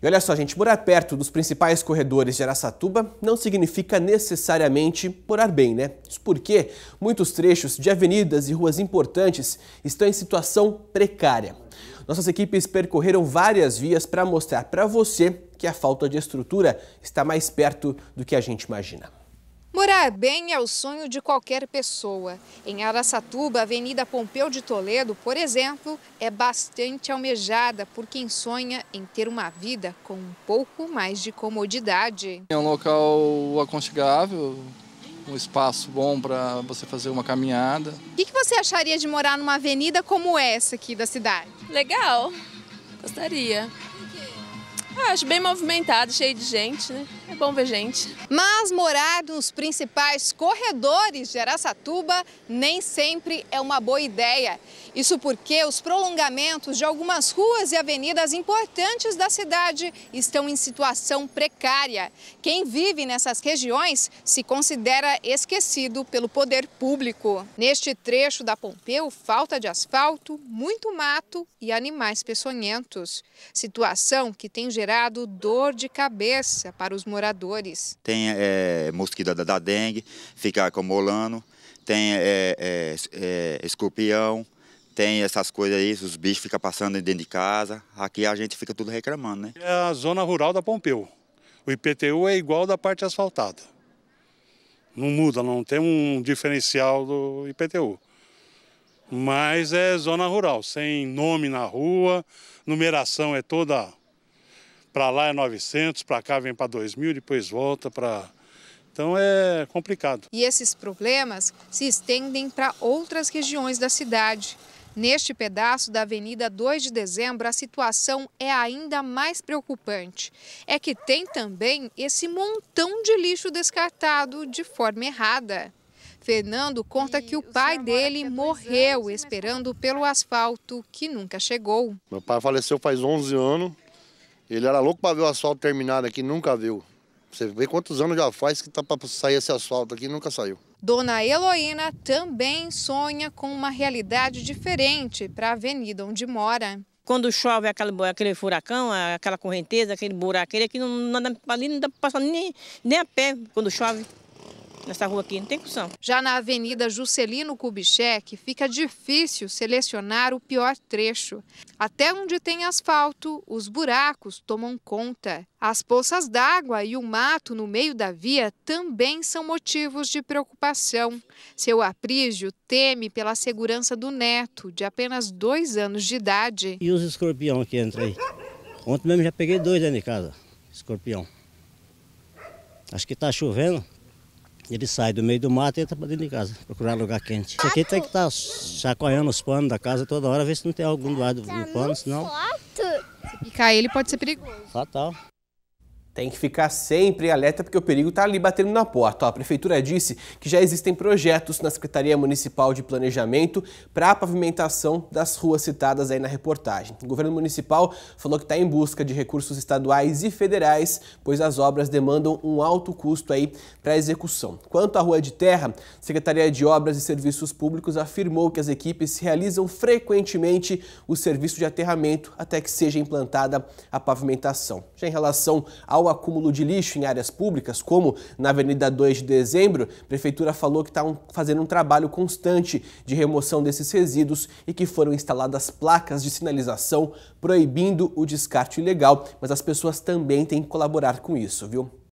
E olha só, gente, morar perto dos principais corredores de Araçatuba não significa necessariamente morar bem, né? Isso porque muitos trechos de avenidas e ruas importantes estão em situação precária. Nossas equipes percorreram várias vias para mostrar para você que a falta de estrutura está mais perto do que a gente imagina. Morar bem é o sonho de qualquer pessoa. Em Araçatuba, a Avenida Pompeu de Toledo, por exemplo, é bastante almejada por quem sonha em ter uma vida com um pouco mais de comodidade. É um local aconchegável, um espaço bom para você fazer uma caminhada. O que, que você acharia de morar numa avenida como essa aqui da cidade? Legal, gostaria. Ah, acho bem movimentado, cheio de gente, né? É bom ver gente. Mas morar nos principais corredores de Araçatuba nem sempre é uma boa ideia. Isso porque os prolongamentos de algumas ruas e avenidas importantes da cidade estão em situação precária. Quem vive nessas regiões se considera esquecido pelo poder público. Neste trecho da Pompeu, falta de asfalto, muito mato e animais peçonhentos. Situação que tem gerado gerado dor de cabeça para os moradores. Tem é, mosquito da, da dengue, fica acumulando, tem é, é, é, escorpião, tem essas coisas aí, os bichos ficam passando dentro de casa. Aqui a gente fica tudo reclamando, né? É a zona rural da Pompeu. O IPTU é igual da parte asfaltada. Não muda, não tem um diferencial do IPTU. Mas é zona rural, sem nome na rua, numeração é toda para lá é 900, para cá vem para 2 mil, depois volta para... Então é complicado. E esses problemas se estendem para outras regiões da cidade. Neste pedaço da Avenida 2 de Dezembro, a situação é ainda mais preocupante. É que tem também esse montão de lixo descartado de forma errada. Fernando conta que o pai dele morreu esperando pelo asfalto que nunca chegou. Meu pai faleceu faz 11 anos ele era louco para ver o asfalto terminado aqui, nunca viu. Você vê quantos anos já faz que tá para sair esse asfalto aqui, nunca saiu. Dona Heloína também sonha com uma realidade diferente para a avenida onde mora. Quando chove aquele, aquele furacão, aquela correnteza, aquele buraco, aquele que não, ali não dá para passar nem, nem a pé quando chove. Nessa rua aqui não tem condição. Já na Avenida Juscelino Kubitschek, fica difícil selecionar o pior trecho. Até onde tem asfalto, os buracos tomam conta. As poças d'água e o mato no meio da via também são motivos de preocupação. Seu aprígio teme pela segurança do neto, de apenas dois anos de idade. E os escorpião que entram aí? Ontem mesmo já peguei dois dentro de casa, escorpião. Acho que está chovendo, ele sai do meio do mato e entra para dentro de casa, procurar lugar quente. Isso aqui tem que estar tá chacoalhando os panos da casa toda hora, ver se não tem algum do lado do tá pano, senão. Se picar ele pode ser perigoso. Fatal. Tem que ficar sempre alerta porque o perigo está ali batendo na porta. a prefeitura disse que já existem projetos na Secretaria Municipal de Planejamento para a pavimentação das ruas citadas aí na reportagem. O governo municipal falou que está em busca de recursos estaduais e federais, pois as obras demandam um alto custo aí para execução. Quanto à rua de terra, a Secretaria de Obras e Serviços Públicos afirmou que as equipes realizam frequentemente o serviço de aterramento até que seja implantada a pavimentação. Já em relação ao acúmulo de lixo em áreas públicas, como na Avenida 2 de Dezembro, a Prefeitura falou que está um, fazendo um trabalho constante de remoção desses resíduos e que foram instaladas placas de sinalização proibindo o descarte ilegal, mas as pessoas também têm que colaborar com isso, viu?